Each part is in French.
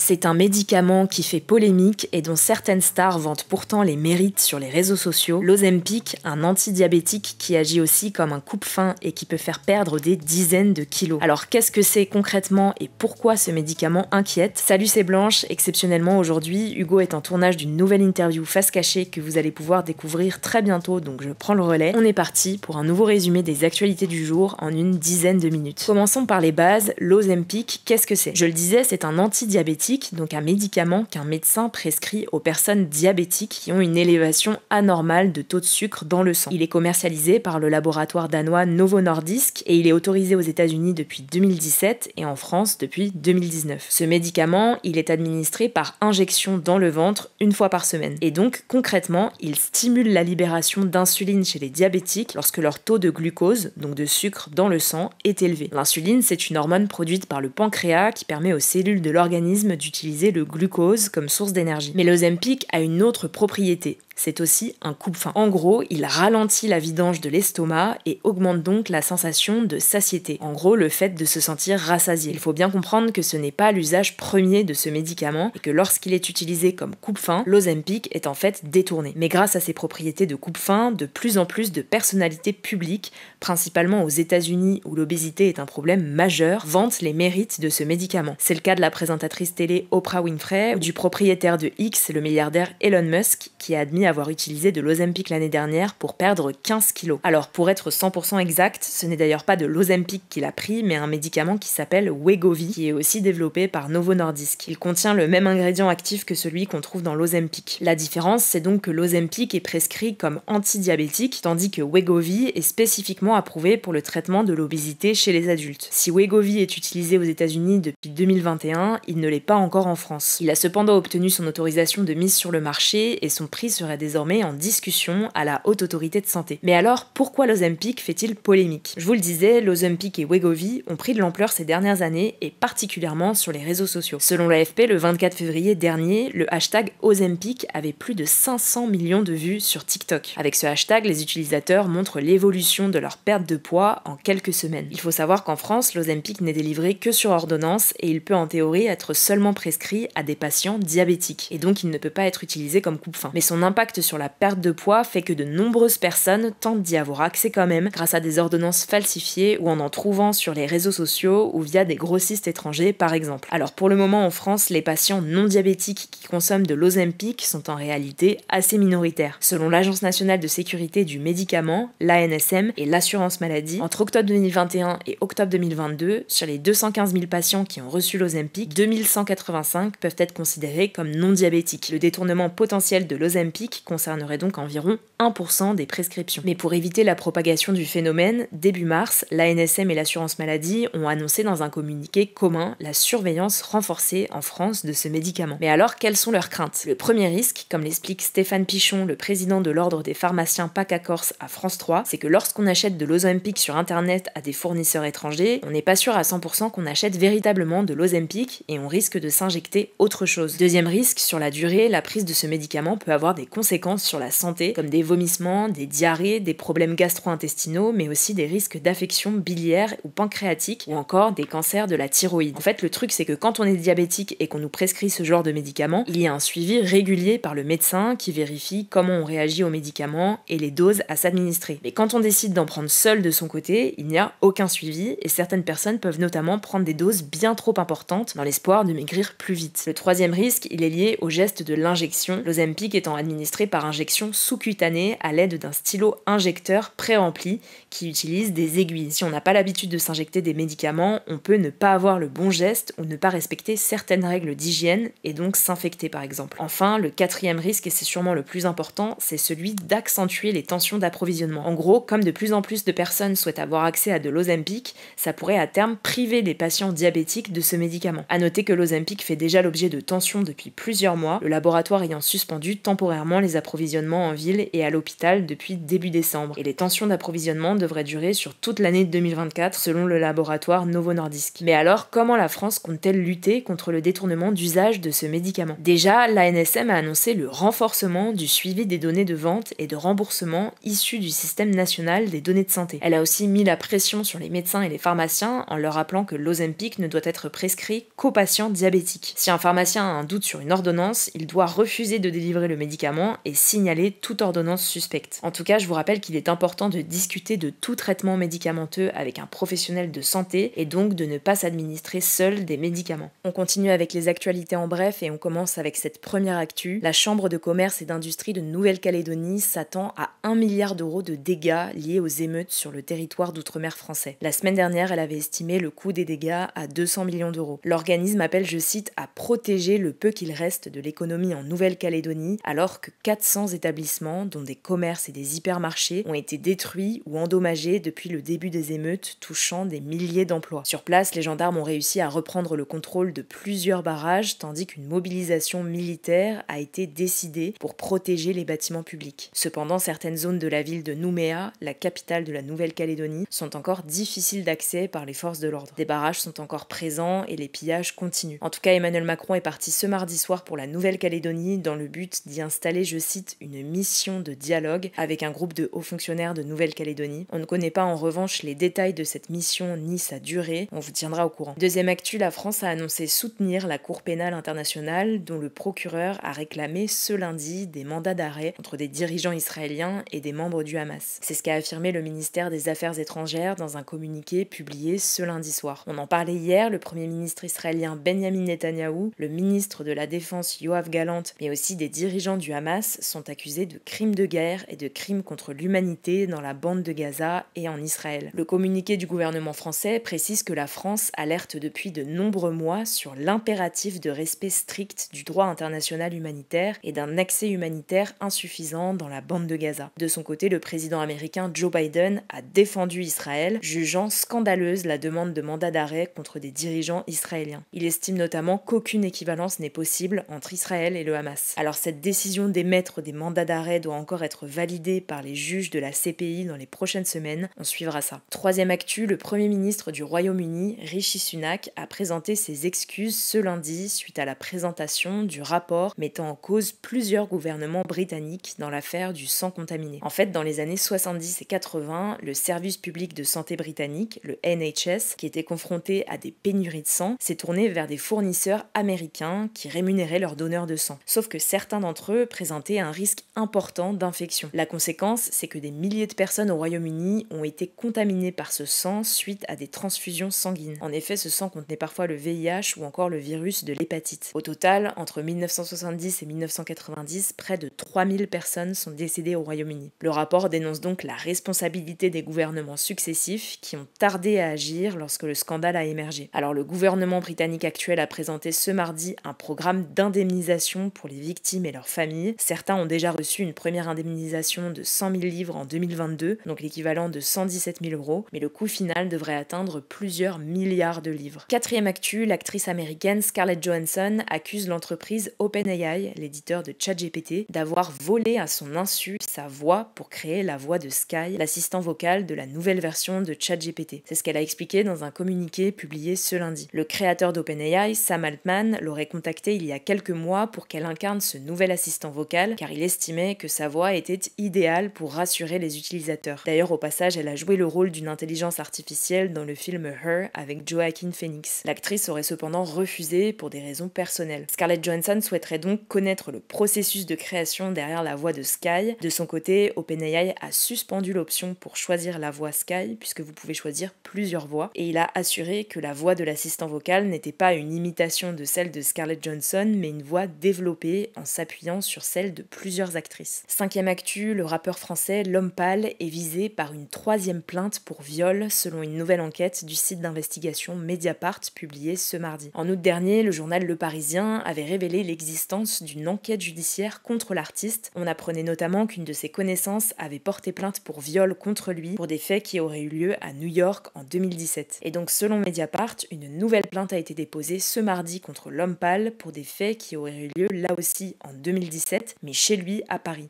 C'est un médicament qui fait polémique et dont certaines stars vantent pourtant les mérites sur les réseaux sociaux. L'Ozempic, un antidiabétique qui agit aussi comme un coupe-faim et qui peut faire perdre des dizaines de kilos. Alors qu'est-ce que c'est concrètement et pourquoi ce médicament inquiète Salut c'est Blanche, exceptionnellement aujourd'hui, Hugo est en tournage d'une nouvelle interview face cachée que vous allez pouvoir découvrir très bientôt donc je prends le relais. On est parti pour un nouveau résumé des actualités du jour en une dizaine de minutes. Commençons par les bases, l'Ozempic, qu'est-ce que c'est Je le disais, c'est un antidiabétique donc un médicament qu'un médecin prescrit aux personnes diabétiques qui ont une élévation anormale de taux de sucre dans le sang. Il est commercialisé par le laboratoire danois Novo Nordisk et il est autorisé aux États-Unis depuis 2017 et en France depuis 2019. Ce médicament, il est administré par injection dans le ventre une fois par semaine. Et donc concrètement, il stimule la libération d'insuline chez les diabétiques lorsque leur taux de glucose, donc de sucre dans le sang, est élevé. L'insuline, c'est une hormone produite par le pancréas qui permet aux cellules de l'organisme d'utiliser le glucose comme source d'énergie. Mais l'Ozempic a une autre propriété, c'est aussi un coupe fin En gros, il ralentit la vidange de l'estomac et augmente donc la sensation de satiété. En gros, le fait de se sentir rassasié. Il faut bien comprendre que ce n'est pas l'usage premier de ce médicament et que lorsqu'il est utilisé comme coupe fin l'Ozempic est en fait détourné. Mais grâce à ses propriétés de coupe fin de plus en plus de personnalités publiques, principalement aux États-Unis où l'obésité est un problème majeur, vantent les mérites de ce médicament. C'est le cas de la présentatrice télé Oprah Winfrey, ou du propriétaire de X, le milliardaire Elon Musk, qui a admis avoir utilisé de l'Ozempic l'année dernière pour perdre 15 kilos. Alors pour être 100% exact, ce n'est d'ailleurs pas de l'Ozempic qu'il a pris, mais un médicament qui s'appelle Wegovy, qui est aussi développé par Novo Nordisk. Il contient le même ingrédient actif que celui qu'on trouve dans l'Ozempic. La différence, c'est donc que l'Ozempic est prescrit comme antidiabétique, tandis que Wegovy est spécifiquement approuvé pour le traitement de l'obésité chez les adultes. Si Wegovy est utilisé aux États-Unis depuis 2021, il ne l'est pas encore en France. Il a cependant obtenu son autorisation de mise sur le marché et son prix serait désormais en discussion à la haute autorité de santé. Mais alors, pourquoi l'Ozempic fait-il polémique Je vous le disais, l'Ozempic et Wegovy ont pris de l'ampleur ces dernières années et particulièrement sur les réseaux sociaux. Selon l'AFP, le 24 février dernier, le hashtag Ozempic avait plus de 500 millions de vues sur TikTok. Avec ce hashtag, les utilisateurs montrent l'évolution de leur perte de poids en quelques semaines. Il faut savoir qu'en France, l'Ozempic n'est délivré que sur ordonnance et il peut en théorie être seulement prescrit à des patients diabétiques et donc il ne peut pas être utilisé comme coupe-fin. Mais son impact sur la perte de poids fait que de nombreuses personnes tentent d'y avoir accès quand même grâce à des ordonnances falsifiées ou en en trouvant sur les réseaux sociaux ou via des grossistes étrangers par exemple. Alors pour le moment en France, les patients non diabétiques qui consomment de l'OSEMPIC sont en réalité assez minoritaires. Selon l'Agence nationale de sécurité du médicament, l'ANSM et l'assurance maladie, entre octobre 2021 et octobre 2022, sur les 215 000 patients qui ont reçu l'OSEMPIC, 2185 peuvent être considérés comme non diabétiques. Le détournement potentiel de l'OSEMPIC qui concernerait donc environ 1% des prescriptions. Mais pour éviter la propagation du phénomène, début mars, l'ANSM et l'assurance maladie ont annoncé dans un communiqué commun la surveillance renforcée en France de ce médicament. Mais alors, quelles sont leurs craintes Le premier risque, comme l'explique Stéphane Pichon, le président de l'Ordre des pharmaciens PACA Corse à France 3, c'est que lorsqu'on achète de l'Ozempic sur Internet à des fournisseurs étrangers, on n'est pas sûr à 100% qu'on achète véritablement de l'Ozempic et on risque de s'injecter autre chose. Deuxième risque, sur la durée, la prise de ce médicament peut avoir des conséquences sur la santé, comme des vomissements, des diarrhées, des problèmes gastro-intestinaux, mais aussi des risques d'affections biliaires ou pancréatiques, ou encore des cancers de la thyroïde. En fait, le truc, c'est que quand on est diabétique et qu'on nous prescrit ce genre de médicaments, il y a un suivi régulier par le médecin qui vérifie comment on réagit aux médicaments et les doses à s'administrer. Mais quand on décide d'en prendre seul de son côté, il n'y a aucun suivi et certaines personnes peuvent notamment prendre des doses bien trop importantes dans l'espoir de maigrir plus vite. Le troisième risque, il est lié au geste de l'injection, l'osempic étant administré par injection sous-cutanée à l'aide d'un stylo injecteur pré préampli qui utilise des aiguilles. Si on n'a pas l'habitude de s'injecter des médicaments, on peut ne pas avoir le bon geste ou ne pas respecter certaines règles d'hygiène et donc s'infecter par exemple. Enfin, le quatrième risque, et c'est sûrement le plus important, c'est celui d'accentuer les tensions d'approvisionnement. En gros, comme de plus en plus de personnes souhaitent avoir accès à de l'Ozempic, ça pourrait à terme priver les patients diabétiques de ce médicament. A noter que l'Ozempic fait déjà l'objet de tensions depuis plusieurs mois, le laboratoire ayant suspendu temporairement les approvisionnements en ville et à l'hôpital depuis début décembre et les tensions d'approvisionnement devraient durer sur toute l'année 2024 selon le laboratoire Novo Nordisk. Mais alors, comment la France compte-t-elle lutter contre le détournement d'usage de ce médicament Déjà, l'ANSM a annoncé le renforcement du suivi des données de vente et de remboursement issues du système national des données de santé. Elle a aussi mis la pression sur les médecins et les pharmaciens en leur rappelant que l'Ozempic ne doit être prescrit qu'aux patients diabétiques. Si un pharmacien a un doute sur une ordonnance, il doit refuser de délivrer le médicament et signaler toute ordonnance suspecte. En tout cas, je vous rappelle qu'il est important de discuter de tout traitement médicamenteux avec un professionnel de santé et donc de ne pas s'administrer seul des médicaments. On continue avec les actualités en bref et on commence avec cette première actu. La Chambre de commerce et d'industrie de Nouvelle-Calédonie s'attend à 1 milliard d'euros de dégâts liés aux émeutes sur le territoire d'outre-mer français. La semaine dernière, elle avait estimé le coût des dégâts à 200 millions d'euros. L'organisme appelle, je cite, à protéger le peu qu'il reste de l'économie en Nouvelle-Calédonie alors que 400 établissements, dont des commerces et des hypermarchés ont été détruits ou endommagés depuis le début des émeutes, touchant des milliers d'emplois. Sur place, les gendarmes ont réussi à reprendre le contrôle de plusieurs barrages, tandis qu'une mobilisation militaire a été décidée pour protéger les bâtiments publics. Cependant, certaines zones de la ville de Nouméa, la capitale de la Nouvelle-Calédonie, sont encore difficiles d'accès par les forces de l'ordre. Des barrages sont encore présents et les pillages continuent. En tout cas, Emmanuel Macron est parti ce mardi soir pour la Nouvelle-Calédonie dans le but d'y installer, je cite, une mission de dialogue avec un groupe de hauts fonctionnaires de Nouvelle-Calédonie. On ne connaît pas en revanche les détails de cette mission ni sa durée, on vous tiendra au courant. Deuxième actu, la France a annoncé soutenir la Cour pénale internationale dont le procureur a réclamé ce lundi des mandats d'arrêt entre des dirigeants israéliens et des membres du Hamas. C'est ce qu'a affirmé le ministère des Affaires étrangères dans un communiqué publié ce lundi soir. On en parlait hier, le premier ministre israélien Benjamin Netanyahu, le ministre de la Défense Yoav Galant, mais aussi des dirigeants du Hamas sont accusés de crimes de guerre et de crimes contre l'humanité dans la bande de Gaza et en Israël. Le communiqué du gouvernement français précise que la France alerte depuis de nombreux mois sur l'impératif de respect strict du droit international humanitaire et d'un accès humanitaire insuffisant dans la bande de Gaza. De son côté, le président américain Joe Biden a défendu Israël, jugeant scandaleuse la demande de mandat d'arrêt contre des dirigeants israéliens. Il estime notamment qu'aucune équivalence n'est possible entre Israël et le Hamas. Alors cette décision d'émettre des mandats d'arrêt doit être validé par les juges de la CPI dans les prochaines semaines. On suivra ça. Troisième actu, le Premier ministre du Royaume-Uni, Rishi Sunak, a présenté ses excuses ce lundi suite à la présentation du rapport mettant en cause plusieurs gouvernements britanniques dans l'affaire du sang contaminé. En fait, dans les années 70 et 80, le service public de santé britannique, le NHS, qui était confronté à des pénuries de sang, s'est tourné vers des fournisseurs américains qui rémunéraient leurs donneurs de sang. Sauf que certains d'entre eux présentaient un risque important d'infection. La conséquence, c'est que des milliers de personnes au Royaume-Uni ont été contaminées par ce sang suite à des transfusions sanguines. En effet, ce sang contenait parfois le VIH ou encore le virus de l'hépatite. Au total, entre 1970 et 1990, près de 3000 personnes sont décédées au Royaume-Uni. Le rapport dénonce donc la responsabilité des gouvernements successifs qui ont tardé à agir lorsque le scandale a émergé. Alors le gouvernement britannique actuel a présenté ce mardi un programme d'indemnisation pour les victimes et leurs familles. Certains ont déjà reçu une première indemnisation de 100 000 livres en 2022, donc l'équivalent de 117 000 euros, mais le coût final devrait atteindre plusieurs milliards de livres. Quatrième actu, l'actrice américaine Scarlett Johansson accuse l'entreprise OpenAI, l'éditeur de ChatGPT, d'avoir volé à son insu sa voix pour créer la voix de Sky, l'assistant vocal de la nouvelle version de ChatGPT. C'est ce qu'elle a expliqué dans un communiqué publié ce lundi. Le créateur d'OpenAI, Sam Altman, l'aurait contacté il y a quelques mois pour qu'elle incarne ce nouvel assistant vocal, car il estimait que sa voix était idéale pour rassurer les utilisateurs. D'ailleurs, au passage, elle a joué le rôle d'une intelligence artificielle dans le film Her avec Joaquin Phoenix. L'actrice aurait cependant refusé pour des raisons personnelles. Scarlett Johnson souhaiterait donc connaître le processus de création derrière la voix de Sky. De son côté, OpenAI a suspendu l'option pour choisir la voix Sky puisque vous pouvez choisir plusieurs voix et il a assuré que la voix de l'assistant vocal n'était pas une imitation de celle de Scarlett Johnson, mais une voix développée en s'appuyant sur celle de plusieurs actrices. Cinquième actu, le rappeur français L'Homme Pâle est visé par une troisième plainte pour viol selon une nouvelle enquête du site d'investigation Mediapart publiée ce mardi. En août dernier, le journal Le Parisien avait révélé l'existence d'une enquête judiciaire contre l'artiste. On apprenait notamment qu'une de ses connaissances avait porté plainte pour viol contre lui pour des faits qui auraient eu lieu à New York en 2017. Et donc selon Mediapart, une nouvelle plainte a été déposée ce mardi contre L'Homme Pâle pour des faits qui auraient eu lieu là aussi en 2017, mais chez lui à Paris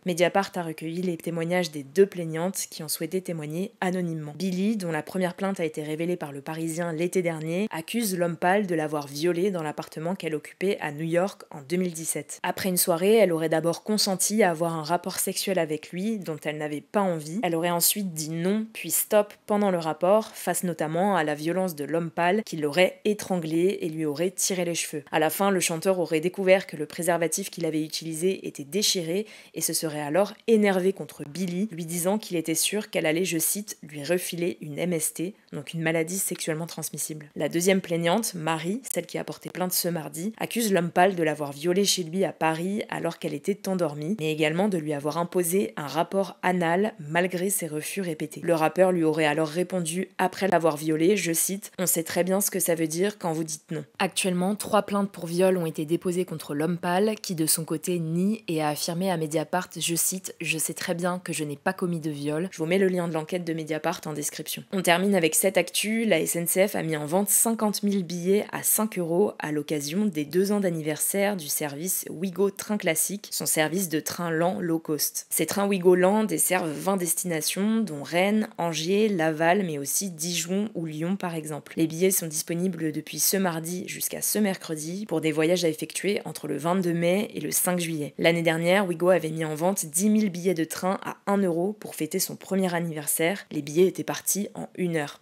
a recueilli les témoignages des deux plaignantes qui ont souhaité témoigner anonymement. Billy, dont la première plainte a été révélée par le Parisien l'été dernier, accuse l'homme pâle de l'avoir violée dans l'appartement qu'elle occupait à New York en 2017. Après une soirée, elle aurait d'abord consenti à avoir un rapport sexuel avec lui dont elle n'avait pas envie. Elle aurait ensuite dit non, puis stop pendant le rapport, face notamment à la violence de l'homme pâle qui l'aurait étranglé et lui aurait tiré les cheveux. À la fin, le chanteur aurait découvert que le préservatif qu'il avait utilisé était déchiré et ce serait alors énervé contre Billy, lui disant qu'il était sûr qu'elle allait, je cite, lui refiler une MST, donc une maladie sexuellement transmissible. La deuxième plaignante, Marie, celle qui a porté plainte ce mardi, accuse l'homme pâle de l'avoir violée chez lui à Paris alors qu'elle était endormie, mais également de lui avoir imposé un rapport anal malgré ses refus répétés. Le rappeur lui aurait alors répondu après l'avoir violée, je cite, On sait très bien ce que ça veut dire quand vous dites non. Actuellement, trois plaintes pour viol ont été déposées contre l'homme pâle qui de son côté nie et a affirmé à Mediapart, je site, Je sais très bien que je n'ai pas commis de viol. Je vous mets le lien de l'enquête de Mediapart en description. On termine avec cette actu la SNCF a mis en vente 50 000 billets à 5 euros à l'occasion des deux ans d'anniversaire du service Wigo Train Classique, son service de train lent low cost. Ces trains Wigo lents desservent 20 destinations, dont Rennes, Angers, Laval, mais aussi Dijon ou Lyon par exemple. Les billets sont disponibles depuis ce mardi jusqu'à ce mercredi pour des voyages à effectuer entre le 22 mai et le 5 juillet. L'année dernière, Wigo avait mis en vente 10 000 billets de train à 1 euro pour fêter son premier anniversaire. Les billets étaient partis en une heure.